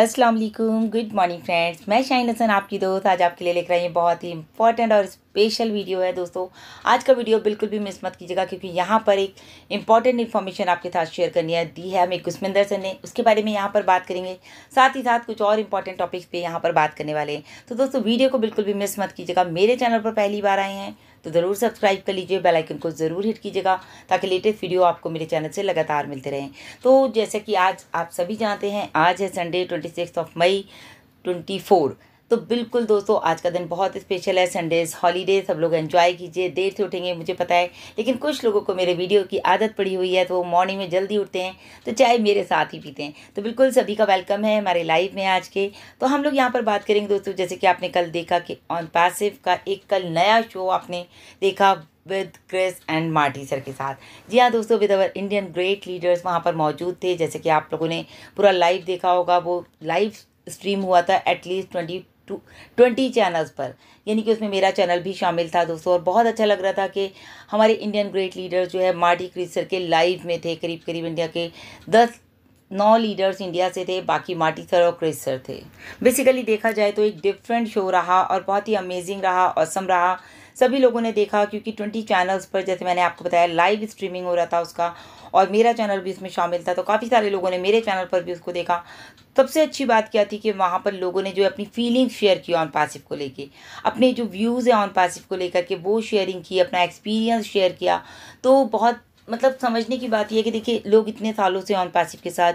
अस्सलाम वालेकुम good morning friends मैं शाइन हसन आपकी दोस्त आज आपके लिए लेकर आई हूँ बहुत ही इंपॉर्टेंट और स्पेशल वीडियो है दोस्तों आज का वीडियो बिल्कुल भी मिस मत कीजिएगा क्योंकि यहाँ पर एक इंपॉर्टेंट इन्फॉर्मेशन आपके साथ शेयर करनी है दी है हमें कुसमिंदर सर ने उसके बारे में यहाँ पर बात करेंगे साथ ही साथ कुछ और इंपॉर्टेंट टॉपिक्स पर यहाँ पर बात करने वाले हैं तो दोस्तों वीडियो को बिल्कुल भी मिस मत कीजिएगा मेरे चैनल पर पहली बार आए हैं तो ज़रूर सब्सक्राइब कर लीजिए बेल आइकन को ज़रूर हिट कीजिएगा ताकि लेटेस्ट वीडियो आपको मेरे चैनल से लगातार मिलते रहें तो जैसे कि आज आप सभी जानते हैं आज है Sunday twenty six of May twenty four तो बिल्कुल दोस्तों आज का दिन बहुत स्पेशल है संडेज हॉलीडे सब लोग एंजॉय कीजिए देर से उठेंगे मुझे पता है लेकिन कुछ लोगों को मेरे वीडियो की आदत पड़ी हुई है तो वो मॉर्निंग में जल्दी उठते हैं तो चाय मेरे साथ ही पीते हैं तो बिल्कुल सभी का वेलकम है हमारे लाइव में आज के तो हम लोग यहाँ पर बात करेंगे दोस्तों जैसे कि आपने कल देखा कि ऑन पैसिव का एक कल नया शो आपने देखा with Chris and Marty sir के साथ जी हाँ दोस्तों with our Indian great leaders वहाँ पर मौजूद थे जैसे कि आप लोगों ने पूरा लाइव देखा होगा वो लाइव स्ट्रीम हुआ था at least twenty two twenty channels पर यानी कि उसमें मेरा चैनल भी शामिल था दोस्तों और बहुत अच्छा लग रहा था कि हमारे इंडियन ग्रेट लीडर जो है मार्टी क्रिस के लाइव में थे करीब करीब इंडिया के दस नौ लीडर्स इंडिया से थे बाकी मार्टी सर और क्रिस सर थे बेसिकली देखा जाए तो एक डिफरेंट शो रहा और बहुत ही अमेजिंग रहा औसम रहा सभी लोगों ने देखा क्योंकि ट्वेंटी चैनल्स पर जैसे मैंने आपको बताया लाइव स्ट्रीमिंग हो रहा था उसका और मेरा चैनल भी इसमें शामिल था तो काफ़ी सारे लोगों ने मेरे चैनल पर भी उसको देखा सबसे अच्छी बात क्या थी कि वहाँ पर लोगों ने जो अपनी फीलिंग शेयर की ऑन पासिव को लेके अपने जो व्यूज़ हैं ऑन पासिव को लेकर के वो शेयरिंग की अपना एक्सपीरियंस शेयर किया तो बहुत मतलब समझने की बात यह कि देखिए लोग इतने सालों से ऑन पैसिव के साथ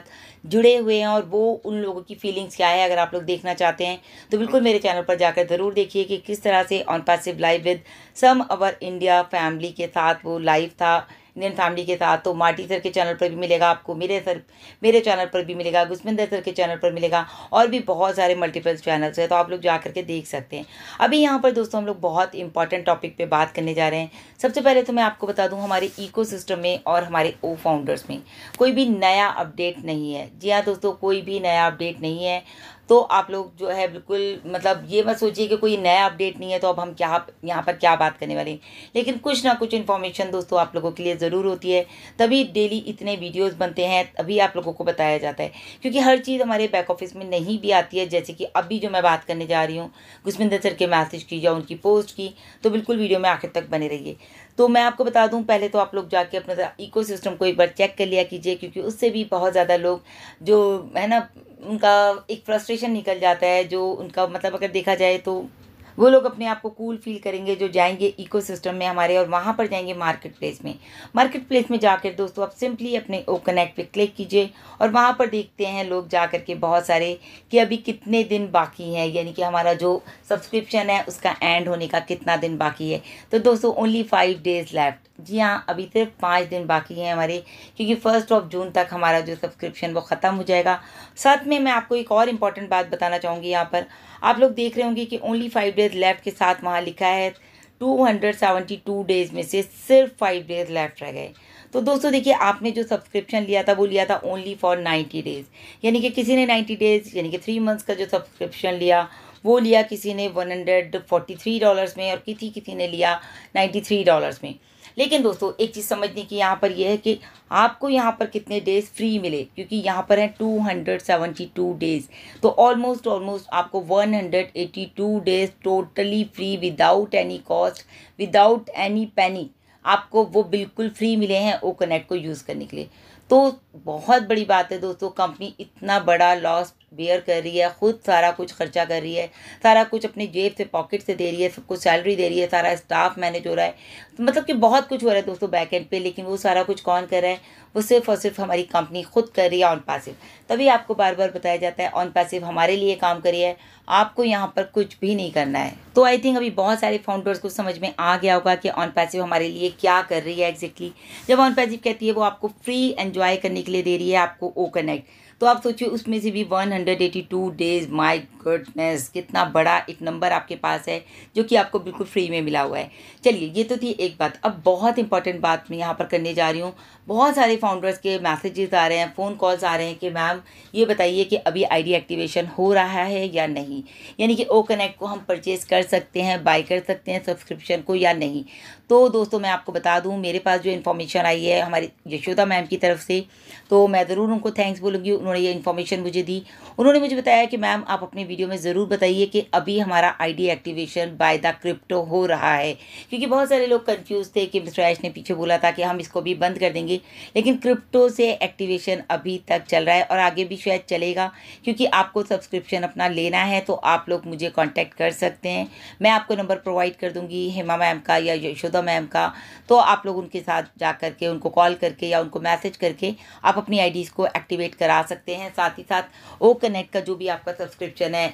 जुड़े हुए हैं और वो उन लोगों की फीलिंग्स क्या है अगर आप लोग देखना चाहते हैं तो बिल्कुल मेरे चैनल पर जाकर ज़रूर देखिए कि किस तरह से on passive live with some our India family के साथ वो लाइव था इंडियन फैमिली के साथ तो माटी सर के चैनल पर भी मिलेगा आपको मेरे सर मेरे चैनल पर भी मिलेगा गुस्मिंदर सर के चैनल पर मिलेगा और भी बहुत सारे मल्टीपल चैनल्स हैं तो आप लोग जा करके देख सकते हैं अभी यहाँ पर दोस्तों हम लोग बहुत इंपॉर्टेंट टॉपिक पर बात करने जा रहे हैं सबसे पहले तो मैं आपको बता दूँ हमारे इको में और हमारे ओ फाउंडर्स में कोई भी नया अपडेट नहीं है जी हाँ दोस्तों कोई भी नया अपडेट नहीं है तो आप लोग जो है बिल्कुल मतलब ये मत सोचिए कि कोई नया अपडेट नहीं है तो अब हम क्या यहाँ पर क्या बात करने वाले हैं लेकिन कुछ ना कुछ इन्फॉर्मेशन दोस्तों आप लोगों के लिए ज़रूर होती है तभी डेली इतने वीडियोस बनते हैं तभी आप लोगों को बताया जाता है क्योंकि हर चीज़ हमारे बैक ऑफिस में नहीं भी आती है जैसे कि अभी जो मैं बात करने जा रही हूँ गुस्मिंदर सर के मैसेज की या उनकी पोस्ट की तो बिल्कुल वीडियो में आखिर तक बने रहिए तो मैं आपको बता दूं पहले तो आप लोग जाके अपना इको सिस्टम को एक बार चेक कर लिया कीजिए क्योंकि उससे भी बहुत ज़्यादा लोग जो है ना उनका एक फ्रस्ट्रेशन निकल जाता है जो उनका मतलब अगर देखा जाए तो वो लोग अपने आप को कूल फील करेंगे जो जाएंगे इकोसिस्टम में हमारे और वहाँ पर जाएंगे मार्केट प्लेस में मार्केट प्लेस में जाकर दोस्तों आप सिंपली अपने ओ कनेक्ट पे क्लिक कीजिए और वहाँ पर देखते हैं लोग जा कर के बहुत सारे कि अभी कितने दिन बाकी हैं यानी कि हमारा जो सब्सक्रिप्शन है उसका एंड होने का कितना दिन बाकी है तो दोस्तों ओनली फाइव डेज़ लेफ्ट जी हाँ अभी सिर्फ तो पाँच दिन बाकी हैं हमारे क्योंकि फ़र्स्ट ऑफ जून तक हमारा जो सब्सक्रिप्शन वो ख़त्म हो जाएगा साथ में मैं आपको एक और इम्पॉर्टेंट बात बताना चाहूँगी यहाँ पर आप लोग देख रहे होंगे कि ओनली फाइव डेज लेफ्ट के साथ वहाँ लिखा है two hundred seventy two days में से सिर्फ फाइव डेज लेफ्ट रह गए तो दोस्तों देखिए आपने जो सब्सक्रिप्शन लिया था वो लिया था ओनली फॉर नाइन्टी डेज़ यानी कि किसी ने नाइन्टी डेज़ यानी कि थ्री मंथ्स का जो सब्सक्रिप्शन लिया वो लिया किसी ने one hundred forty three dollars में और किसी किसी ने लिया नाइन्टी थ्री डॉलर्स में लेकिन दोस्तों एक चीज़ समझने की यहाँ पर यह है कि आपको यहाँ पर कितने डेज़ फ्री मिले क्योंकि यहाँ पर है two hundred seventy two days तो ऑलमोस्ट ऑलमोस्ट आपको one hundred two days totally free without any cost without any penny आपको वो बिल्कुल फ्री मिले हैं ओ कनेक्ट को यूज़ करने के लिए तो बहुत बड़ी बात है दोस्तों कंपनी इतना बड़ा लॉस बेयर कर रही है ख़ुद सारा कुछ खर्चा कर रही है सारा कुछ अपनी जेब से पॉकेट से दे रही है सबको सैलरी दे रही है सारा स्टाफ मैनेज हो रहा है तो मतलब कि बहुत कुछ हो रहा है दोस्तों बैक एंड पे लेकिन वो सारा कुछ कौन कर रहा है वो सिर्फ और सिर्फ हमारी कंपनी खुद कर रही है ऑन पैसिव तभी आपको बार बार बताया जाता है ऑन पैसिव हमारे लिए काम करिए आपको यहाँ पर कुछ भी नहीं करना है तो आई थिंक अभी बहुत सारे फाउंडर्स को समझ में आ गया होगा कि ऑन पैसिव हमारे लिए क्या कर रही है एग्जैक्टली जब ऑन पैसिव कहती है वो आपको फ्री एन्जॉय करने के लिए दे रही है आपको ओ कनेक्ट तो आप सोचिए उसमें से भी one hundred eighty two days my goodness कितना बड़ा एक नंबर आपके पास है जो कि आपको बिल्कुल फ्री में मिला हुआ है चलिए ये तो थी एक बात अब बहुत इंपॉर्टेंट बात मैं यहाँ पर करने जा रही हूँ बहुत सारे फाउंडर्स के मैसेजेस आ रहे हैं फ़ोन कॉल्स आ रहे हैं कि मैम ये बताइए कि अभी आईडी एक्टिवेशन हो रहा है या नहीं यानी कि ओ कनेक्ट को हम परचेज़ कर सकते हैं बाई कर सकते हैं सब्सक्रिप्शन को या नहीं तो दोस्तों मैं आपको बता दूं मेरे पास जो इन्फॉर्मेशन आई है हमारी यशोदा मैम की तरफ से तो मैं ज़रूर उनको थैंक्स बोलूँगी उन्होंने उन्होंने ये इन्फॉर्मेशन मुझे दी उन्होंने मुझे बताया कि मैम आप अपने वीडियो में ज़रूर बताइए कि अभी हमारा ID activation by the crypto हो रहा है क्योंकि बहुत सारे लोग कंफ्यूज थे कि मिस्टर ऐश ने पीछे बोला था कि हम इसको भी बंद कर देंगे लेकिन क्रिप्टो से एक्टिवेशन अभी तक चल रहा है और आगे भी शायद चलेगा क्योंकि आपको सब्सक्रिप्शन अपना लेना है तो आप लोग मुझे कॉन्टैक्ट कर सकते हैं मैं आपको नंबर प्रोवाइड कर दूँगी हेमा मैम का या यशोदा मैम का तो आप लोग उनके साथ जा करके उनको कॉल करके या उनको मैसेज करके आप अपनी आईडीज़ को एक्टिवेट करा सकते सकते हैं साथ ही साथ ओ कनेक्ट का जो भी आपका सब्सक्रिप्शन है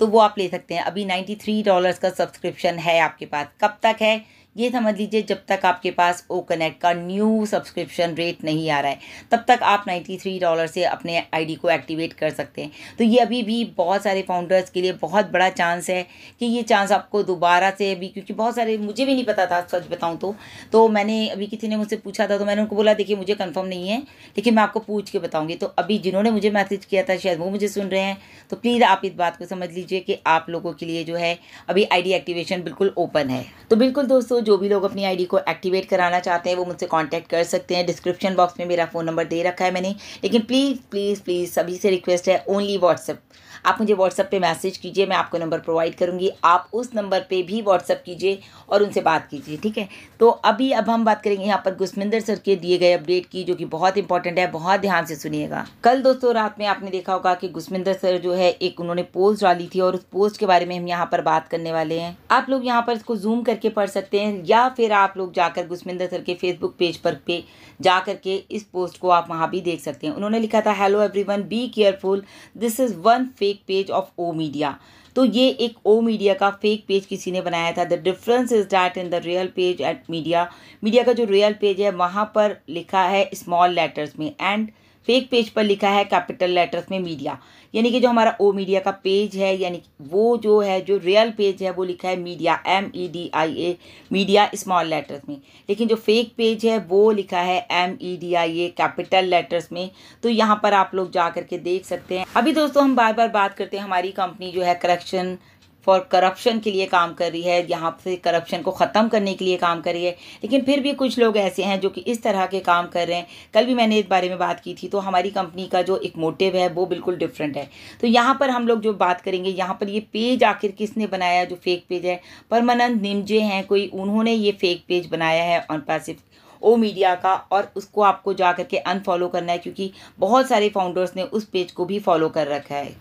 तो वो आप ले सकते हैं अभी नाइन्टी थ्री डॉलर्स का सब्सक्रिप्शन है आपके पास कब तक है ये समझ लीजिए जब तक आपके पास ओ कनेक्ट का न्यू सब्सक्रिप्शन रेट नहीं आ रहा है तब तक आप नाइन्टी थ्री डॉलर से अपने आईडी को एक्टिवेट कर सकते हैं तो ये अभी भी बहुत सारे फाउंडर्स के लिए बहुत बड़ा चांस है कि ये चांस आपको दोबारा से अभी क्योंकि बहुत सारे मुझे भी नहीं पता था सच बताऊँ तो तो मैंने अभी किसी ने मुझसे पूछा था तो मैंने उनको बोला देखिए मुझे कन्फर्म नहीं है लेकिन मैं आपको पूछ के बताऊँगी तो अभी जिन्होंने मुझे मैसेज किया था शायद वो मुझे सुन रहे हैं तो प्लीज़ आप इस बात को समझ लीजिए कि आप लोगों के लिए जो है अभी आई एक्टिवेशन बिल्कुल ओपन है तो बिल्कुल दोस्तों जो भी लोग अपनी आईडी को एक्टिवेट कराना चाहते हैं वो मुझसे कांटेक्ट कर सकते हैं डिस्क्रिप्शन बॉक्स में मेरा फ़ोन नंबर दे रखा है मैंने लेकिन प्लीज़ प्लीज़ प्लीज़ सभी से रिक्वेस्ट है ओनली व्हाट्सअप आप मुझे व्हाट्सअप पे मैसेज कीजिए मैं आपको नंबर प्रोवाइड करूँगी आप उस नंबर पर भी व्हाट्सअप कीजिए और उनसे बात कीजिए ठीक है तो अभी अब हम बात करेंगे यहाँ पर गुस्मिंदर सर के दिए गए अपडेट की जो कि बहुत इंपॉर्टेंट है बहुत ध्यान से सुनिएगा कल दोस्तों रात में आपने देखा होगा कि गुस्मिंदर सर जो है एक उन्होंने पोस्ट डाली थी और उस पोस्ट के बारे में हम यहाँ पर बात करने वाले हैं आप लोग यहाँ पर इसको जूम करके पढ़ सकते हैं एंड या फिर आप लोग जाकर गुस्मिंदर सर के फेसबुक पेज पर पे जा कर के इस पोस्ट को आप वहाँ भी देख सकते हैं उन्होंने लिखा था hello everyone be careful this is one fake page of O media तो ये एक ओ मीडिया का फेक पेज किसी ने बनाया था the difference is that in the real page at media media का जो रियल पेज है वहाँ पर लिखा है स्मॉल लेटर्स में एंड फेक पेज पर लिखा है कैपिटल लेटर्स में मीडिया यानी कि जो हमारा ओ मीडिया का पेज है यानी वो जो है जो रियल पेज है वो लिखा है media M E D I A media small letters में लेकिन जो फेक पेज है वो लिखा है M E D I A capital letters में तो यहाँ पर आप लोग जा करके देख सकते हैं अभी दोस्तों हम बार बार बात करते हैं हमारी कंपनी जो है करप्शन फॉर करप्शन के लिए काम कर रही है यहाँ से करप्शन को ख़त्म करने के लिए काम कर रही है लेकिन फिर भी कुछ लोग ऐसे हैं जो कि इस तरह के काम कर रहे हैं कल भी मैंने इस बारे में बात की थी तो हमारी कंपनी का जो एक मोटिव है वो बिल्कुल डिफरेंट है तो यहाँ पर हम लोग जो बात करेंगे यहाँ पर ये पेज आखिर किसने बनाया जो फेक पेज है परमानंद निमजे हैं कोई उन्होंने ये फेक पेज बनाया है ऑन पैसिफिक ओ मीडिया का और उसको आपको जा करके अनफॉलो करना है क्योंकि बहुत सारे फाउंडर्स ने उस पेज को भी फॉलो कर रखा है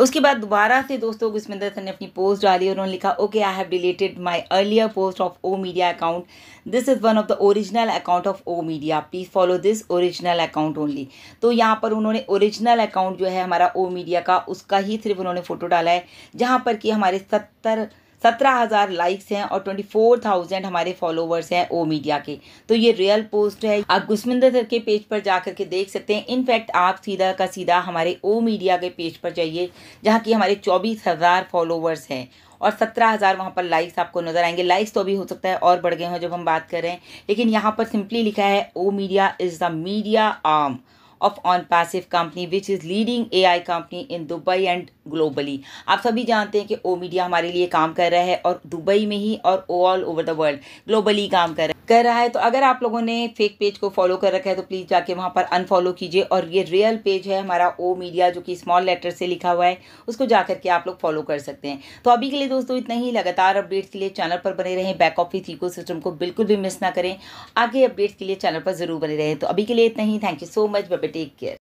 उसके बाद दोबारा से दोस्तों गुस्मिंदर सर ने अपनी पोस्ट डाली और उन्होंने लिखा okay I have deleted my earlier post of O media account this is one of the original account of O media please follow this original account only तो यहाँ पर उन्होंने ओरिजिनल अकाउंट जो है हमारा ओ मीडिया का उसका ही सिर्फ उन्होंने फ़ोटो डाला है जहाँ पर कि हमारे सत्तर सत्रह हज़ार लाइक्स हैं और ट्वेंटी फोर थाउजेंड हमारे फॉलोवर्स हैं ओ मीडिया के तो ये रियल पोस्ट है आप गुस्मिंदर सर के पेज पर जा करके के देख सकते हैं इनफैक्ट आप सीधा का सीधा हमारे ओ मीडिया के पेज पर जाइए जहाँ की हमारे चौबीस हज़ार फॉलोवर्स हैं और सत्रह हज़ार वहाँ पर लाइक्स आपको नज़र आएंगे लाइक्स तो अभी हो सकता है और बढ़ गए हों जब हम बात कर रहे हैं लेकिन यहाँ पर सिंपली लिखा है O media is the media arm of on passive company which is leading AI company in Dubai and globally आप सभी जानते हैं कि ओ मीडिया हमारे लिए काम कर रहा है और दुबई में ही और all over the world globally काम कर रहा है कर रहा है तो अगर आप लोगों ने फेक पेज को फॉलो कर रखा है तो प्लीज़ जाके वहाँ पर अनफॉलो कीजिए और ये रियल पेज है हमारा ओ मीडिया जो कि स्मॉल लेटर से लिखा हुआ है उसको जा करके आप लोग फॉलो कर सकते हैं तो अभी के लिए दोस्तों इतना ही लगातार अपडेट्स के लिए चैनल पर बने रहें बैक ऑफिस इको सिस्टम को बिल्कुल भी मिस ना करें आगे अपडेट्स के लिए चैनल पर ज़रूर बने रहें तो अभी के लिए इतना ही थैंक यू सो मच बबे take it.